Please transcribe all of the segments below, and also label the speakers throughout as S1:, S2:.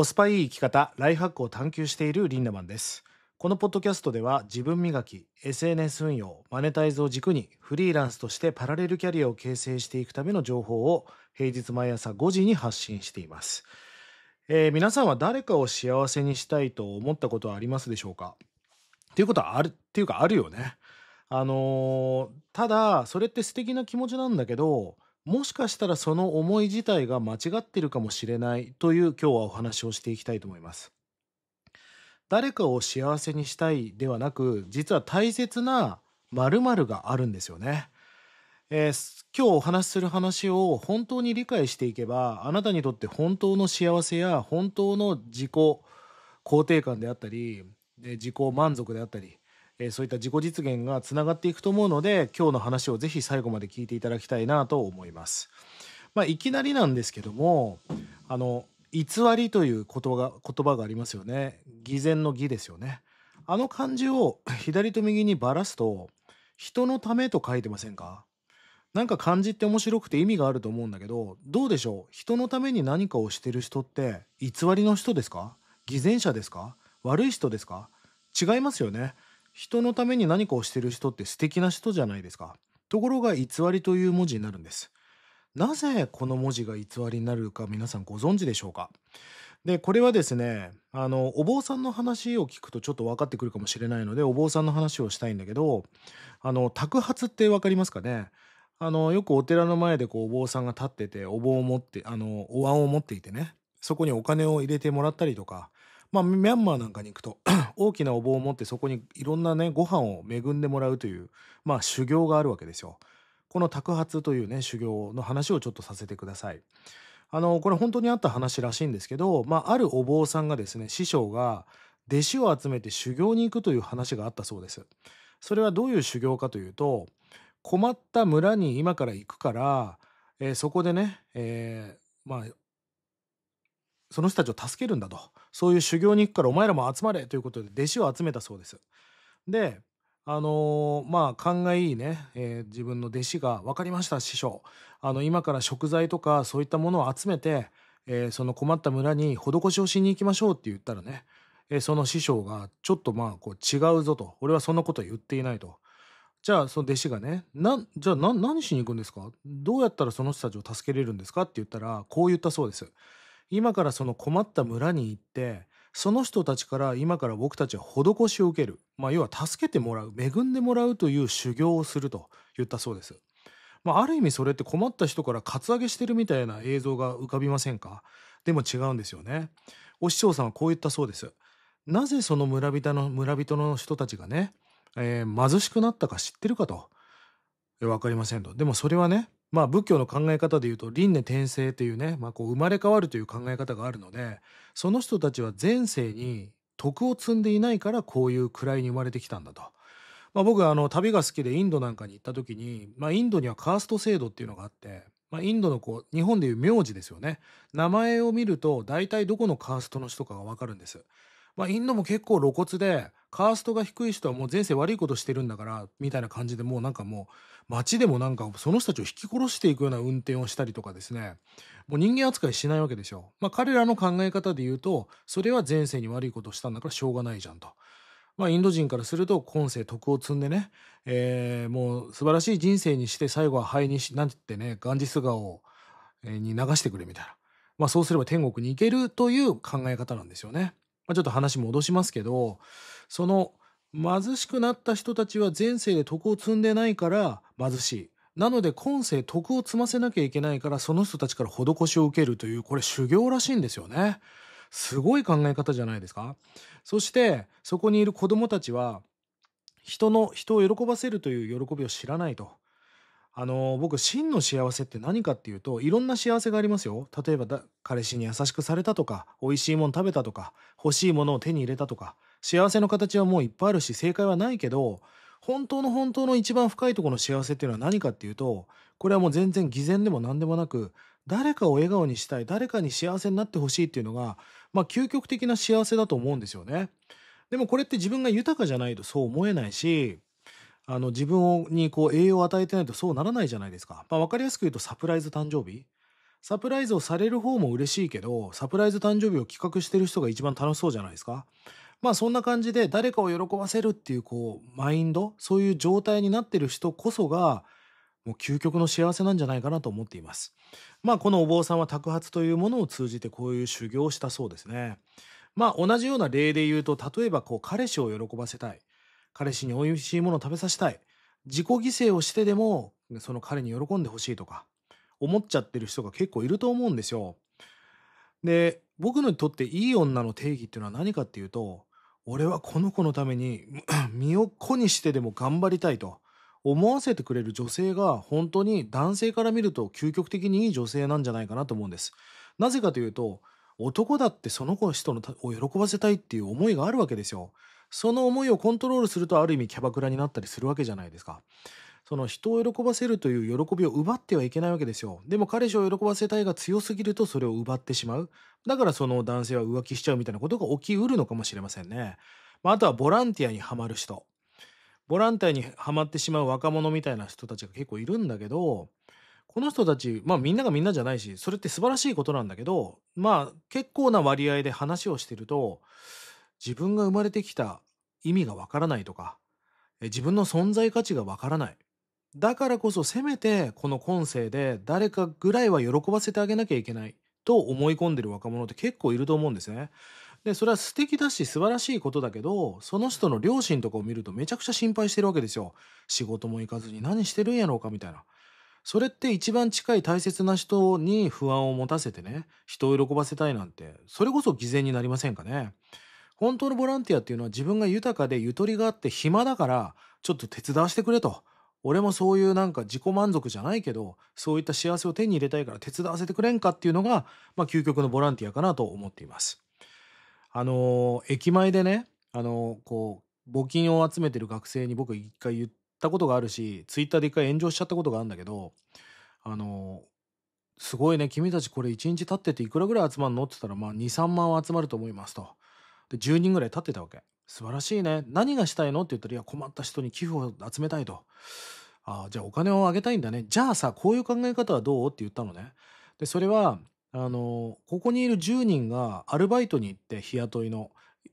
S1: コスパいい生き方、ライフハックを探求しているリンダマンです。このポッドキャストでは自分磨き、SNS 運用、マネタイズを軸にフリーランスとしてパラレルキャリアを形成していくための情報を平日毎朝5時に発信しています。えー、皆さんは誰かを幸せにしたいと思ったことはありますでしょうかっていうことはある、っていうかあるよね。あのー、ただ、それって素敵な気持ちなんだけど、もしかしたらその思い自体が間違ってるかもしれないという今日はお話をしていきたいと思います。誰かを幸せにしたいではなく、実は大切な〇〇があるんですよね。えー、今日お話しする話を本当に理解していけば、あなたにとって本当の幸せや本当の自己肯定感であったり、自己満足であったり、えそういった自己実現がつながっていくと思うので今日の話をぜひ最後まで聞いていただきたいなと思います。まあ、いきなりなんですけどもあの偽りという言葉が言葉がありますよね偽善の偽ですよね。あの漢字を 左と右にばらすと人のためと書いてませんかなんか漢字って面白くて意味があると思うんだけど、どうでしょう人のために何かをしてる人って、偽りの人ですか偽善者ですか悪い人ですか違いますよね。人のために何かをしている人って素敵な人じゃないですか。ところが偽りという文字になるんです。なぜこの文字が偽りになるか皆さんご存知でしょうかで、これはですね、あの、お坊さんの話を聞くとちょっと分かってくるかもしれないので、お坊さんの話をしたいんだけど、あの、托発って分かりますかねあの、よくお寺の前でこう、お坊さんが立ってて、お坊を持って、あの、お椀を持っていてね、そこにお金を入れてもらったりとか、まあ、ミャンマーなんかに行くと 大きなお盆を持ってそこにいろんなね、ご飯を恵んでもらうという、まあ、修行があるわけですよ。この托鉢」というね、修行の話をちょっとさせてください。あの、これ本当にあった話らしいんですけど、まあ、あるお坊さんがですね、師匠が弟子を集めて修行に行くという話があったそうです。それはどういう修行かというと、困った村に今から行くから、えー、そこでね、えー、まあ、その人たちを助けるんだと。そういう修行に行くからお前らも集まれということで弟子を集めたそうです。であのー、まあ勘がいいね、えー、自分の弟子が「分かりました師匠あの今から食材とかそういったものを集めて、えー、その困った村に施しをしに行きましょう」って言ったらね、えー、その師匠が「ちょっとまあこう違うぞ」と「俺はそんなこと言っていない」と。じゃあその弟子がね「なじゃあ何しに行くんですかどうやったらその人たちを助けれるんですか?」って言ったらこう言ったそうです。今からその困った村に行って、その人たちから今から僕たちは施しを受ける。まあ、要は助けてもらう、恵んでもらうという修行をすると言ったそうです。まあ、ある意味それって困った人からカツアゲしてるみたいな映像が浮かびませんかでも違うんですよね。お師匠さんはこう言ったそうです。なぜその村人の、村人の人たちがね、えー、貧しくなったか知ってるかと。分かりませんと。でもそれはね、まあ、仏教の考え方でいうと輪廻転生というね、まあ、こう生まれ変わるという考え方があるのでその人たちは前世に徳を積んでいないからこういう位に生まれてきたんだと。まあ、僕あの旅が好きでインドなんかに行った時に、まあ、インドにはカースト制度っていうのがあって、まあ、インドのこう日本でいう名字ですよね名前を見ると大体どこのカーストの人かが分かるんです。まあ、インドも結構露骨で、カーストが低い人はもう前世悪いことしてるんだから、みたいな感じでもうなんかもう、街でもなんかその人たちを引き殺していくような運転をしたりとかですね、もう人間扱いしないわけでしょ。まあ彼らの考え方で言うと、それは前世に悪いことしたんだからしょうがないじゃんと。まあインド人からすると今世徳を積んでね、えー、もう素晴らしい人生にして最後は灰にし、なんてね、ガンジス川を、に流してくれみたいな。まあそうすれば天国に行けるという考え方なんですよね。まあ、ちょっと話戻しますけど、その貧しくなった人たちは前世で徳を積んでないから貧しい。なので今世徳を積ませなきゃいけないからその人たちから施しを受けるという、これ修行らしいんですよね。すごい考え方じゃないですか。そして、そこにいる子供たちは、人の、人を喜ばせるという喜びを知らないと。あの僕真の幸せって何かっていうといろんな幸せがありますよ例えばだ彼氏に優しくされたとか美味しいもの食べたとか欲しいものを手に入れたとか幸せの形はもういっぱいあるし正解はないけど本当の本当の一番深いところの幸せっていうのは何かっていうとこれはもう全然偽善でも何でもなく誰かを笑顔にしたい誰かに幸せになってほしいっていうのがまあ究極的な幸せだと思うんですよねでもこれって自分が豊かじゃないとそう思えないしあの、自分にこう栄養を与えてないとそうならないじゃないですか。まあ、わかりやすく言うとサプライズ誕生日。サプライズをされる方も嬉しいけど、サプライズ誕生日を企画してる人が一番楽しそうじゃないですか。まあそんな感じで誰かを喜ばせるっていうこう、マインド、そういう状態になってる人こそが、もう究極の幸せなんじゃないかなと思っています。まあこのお坊さんは托発というものを通じてこういう修行をしたそうですね。まあ同じような例で言うと、例えばこう彼氏を喜ばせたい。彼氏に美味しいものを食べさせたい。自己犠牲をしてでも、その彼に喜んでほしいとか、思っちゃってる人が結構いると思うんですよ。で、僕にとっていい女の定義っていうのは何かっていうと、俺はこの子のために 身を粉にしてでも頑張りたいと思わせてくれる女性が本当に男性から見ると究極的にいい女性なんじゃないかなと思うんです。なぜかというと、男だってその子の人を喜ばせたいっていう思いがあるわけですよ。その思いをコントロールするとある意味キャバクラになったりするわけじゃないですか。その人を喜ばせるという喜びを奪ってはいけないわけですよ。でも彼氏を喜ばせたいが強すぎるとそれを奪ってしまう。だからその男性は浮気しちゃうみたいなことが起きうるのかもしれませんね。まあ、あとはボランティアにはまる人。ボランティアにはまってしまう若者みたいな人たちが結構いるんだけど、この人たち、まあみんながみんなじゃないし、それって素晴らしいことなんだけど、まあ結構な割合で話をしてると、自分が生まれてきた意味がわからないとか、自分の存在価値がわからない。だからこそせめてこの今世で誰かぐらいは喜ばせてあげなきゃいけないと思い込んでる若者って結構いると思うんですね。で、それは素敵だし素晴らしいことだけど、その人の両親とかを見るとめちゃくちゃ心配してるわけですよ。仕事も行かずに何してるんやろうかみたいな。それって一番近い大切な人に不安を持たせてね、人を喜ばせたいなんて、それこそ偽善になりませんかね。本当のボランティアっていうのは自分が豊かでゆとりがあって暇だから、ちょっと手伝わせてくれと。俺もそういうなんか自己満足じゃないけど、そういった幸せを手に入れたいから手伝わせてくれんかっていうのが、まあ究極のボランティアかなと思っています。あのー、駅前でね、あのー、こう、募金を集めてる学生に僕一回言ったことがあるし、ツイッターで一回炎上しちゃったことがあるんだけど、あのー、すごいね、君たちこれ1日経ってていくらぐらい集まるのって言ったら、まあ2、3万は集まると思いますと。で10人ぐらい立ってたわけ素晴らしいね何がしたいのって言ったらいや困った人に寄付を集めたいとあじゃあお金をあげたいんだねじゃあさこういう考え方はどうって言ったのねでそれはあのここにいる10人がアルバイトに行って日雇いの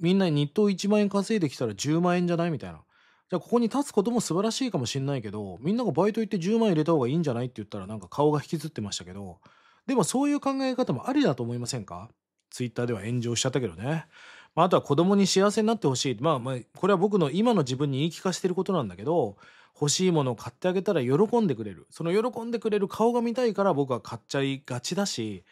S1: みんな日当1万円稼いできたら10万円じゃないみたいなじゃあここに立つことも素晴らしいかもしんないけどみんながバイト行って10万円入れた方がいいんじゃないって言ったらなんか顔が引きずってましたけどでもそういう考え方もありだと思いませんかツイッターでは炎上しちゃったけどね。まあ、あとは子供に幸せになってほしい、まあ、まあこれは僕の今の自分に言い聞かせてることなんだけど欲しいものを買ってあげたら喜んでくれるその喜んでくれる顔が見たいから僕は買っちゃいがちだし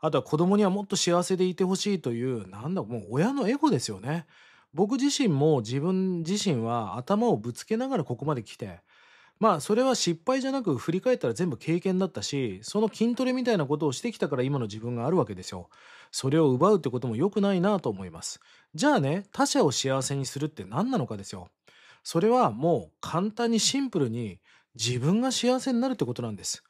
S1: あとは子供にはもっと幸せでいてほしいというなんだもう親のエゴですよね僕自身も自分自身は頭をぶつけながらここまで来てまあそれは失敗じゃなく振り返ったら全部経験だったし、その筋トレみたいなことをしてきたから今の自分があるわけですよ。それを奪うってことも良くないなと思います。じゃあね、他者を幸せにするって何なのかですよ。それはもう簡単にシンプルに自分が幸せになるってことなんです。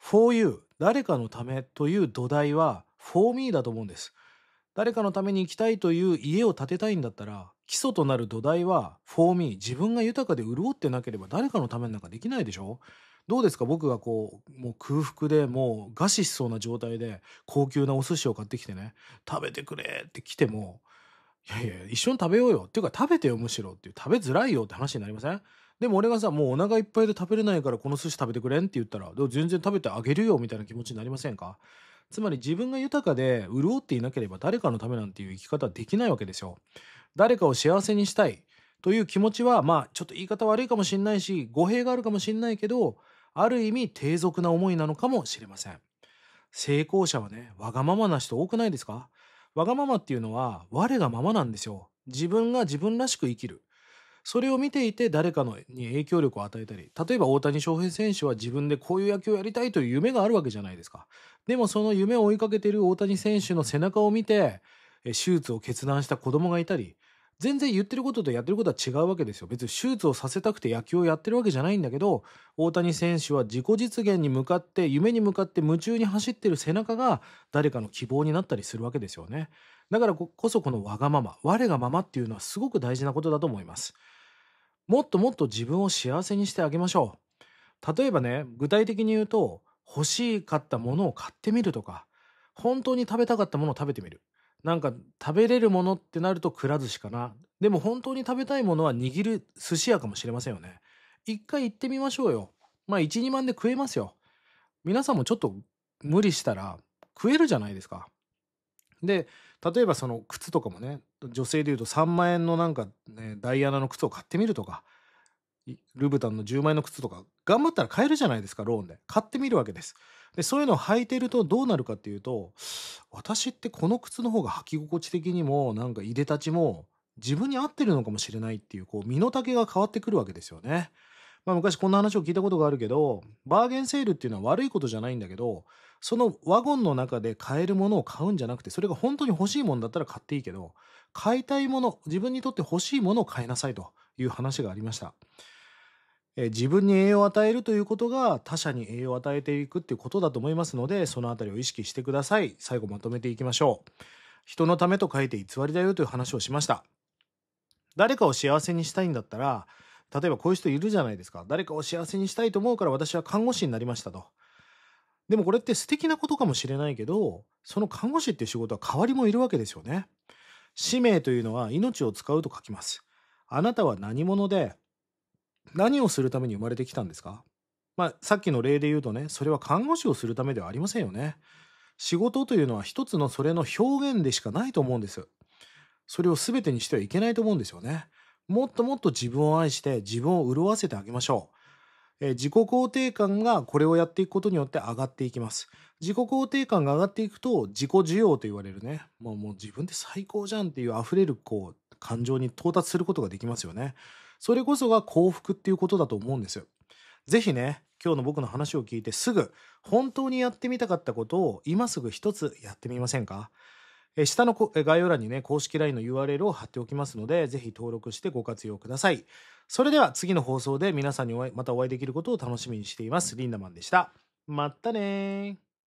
S1: for you 誰かのためという土台は for me だと思うんです。誰かのために生きたいという家を建てたいんだったら、基礎となる土台は、フォーミー、自分が豊かで潤ってなければ誰かのためなんかできないでしょどうですか僕がこう、もう空腹でもう餓死しそうな状態で、高級なお寿司を買ってきてね、食べてくれって来ても、いやいや、一緒に食べようよ。っていうか食べてよ、むしろっていう。食べづらいよって話になりませんでも俺がさ、もうお腹いっぱいで食べれないからこの寿司食べてくれんって言ったら、全然食べてあげるよみたいな気持ちになりませんかつまり自分が豊かで潤っていなければ誰かのためなんていう生き方はできないわけですよ。誰かを幸せにしたいという気持ちは、まあちょっと言い方悪いかもしんないし、語弊があるかもしんないけど、ある意味低俗な思いなのかもしれません。成功者はね、わがままな人多くないですかわがままっていうのは我がままなんですよ。自分が自分らしく生きる。それを見ていて誰かのに影響力を与えたり、例えば大谷翔平選手は自分でこういう野球をやりたいという夢があるわけじゃないですか。でもその夢を追いかけている大谷選手の背中を見て、手術を決断した子供がいたり、全然言ってることとやってることは違うわけですよ。別に手術をさせたくて野球をやってるわけじゃないんだけど、大谷選手は自己実現に向かって、夢に向かって夢中に走ってる背中が誰かの希望になったりするわけですよね。だからこそこのわがまま、我がままっていうのはすごく大事なことだと思います。もっともっと自分を幸せにしてあげましょう。例えばね、具体的に言うと、欲しかったものを買ってみるとか、本当に食べたかったものを食べてみる。なんか食べれるものってなるとくら寿司かな。でも本当に食べたいものは握る寿司屋かもしれませんよね。一回行ってみましょうよ。まあ1、2万で食えますよ。皆さんもちょっと無理したら食えるじゃないですか。で、例えばその靴とかもね、女性でいうと3万円のなんか、ね、ダイアナの靴を買ってみるとか、ルブタンの10万円の靴とか、頑張ったら買えるじゃないですか、ローンで。買ってみるわけです。で、そういうのを履いてるとどうなるかっていうと、私ってこの靴の方が履き心地的にも、なんかいでたちも、自分に合ってるのかもしれないっていう、こう、身の丈が変わってくるわけですよね。まあ、昔こんな話を聞いたことがあるけど、バーゲンセールっていうのは悪いことじゃないんだけど、そのワゴンの中で買えるものを買うんじゃなくて、それが本当に欲しいものだったら買っていいけど、買いたいもの、自分にとって欲しいものを買いなさいという話がありました。え自分に栄養を与えるということが他者に栄養を与えていくっていうことだと思いますので、そのあたりを意識してください。最後まとめていきましょう。人のためと書いて偽りだよという話をしました。誰かを幸せにしたいんだったら、例えばこういう人いるじゃないですか。誰かを幸せにしたいと思うから私は看護師になりましたと。でもこれって素敵なことかもしれないけど、その看護師っていう仕事は代わりもいるわけですよね。使命というのは命を使うと書きます。あなたは何者で、何をするために生まれてきたんですかまあ、さっきの例で言うとね、それは看護師をするためではありませんよね。仕事というのは一つのそれの表現でしかないと思うんです。それを全てにしてはいけないと思うんですよね。もっともっと自分を愛して自分を潤わせてあげましょう。えー、自己肯定感がこれをやっていくことによって上がっていきます。自己肯定感が上がっていくと自己需要と言われるね。もうもう自分で最高じゃんっていう溢れるこう感情に到達することができますよね。それこそが幸福っていうことだと思うんですよ。ぜひね、今日の僕の話を聞いてすぐ本当にやってみたかったことを今すぐ一つやってみませんかえ下の概要欄にね、公式 LINE の URL を貼っておきますので、ぜひ登録してご活用ください。それでは次の放送で皆さんにまたお会いできることを楽しみにしています。リンダマンでした。またね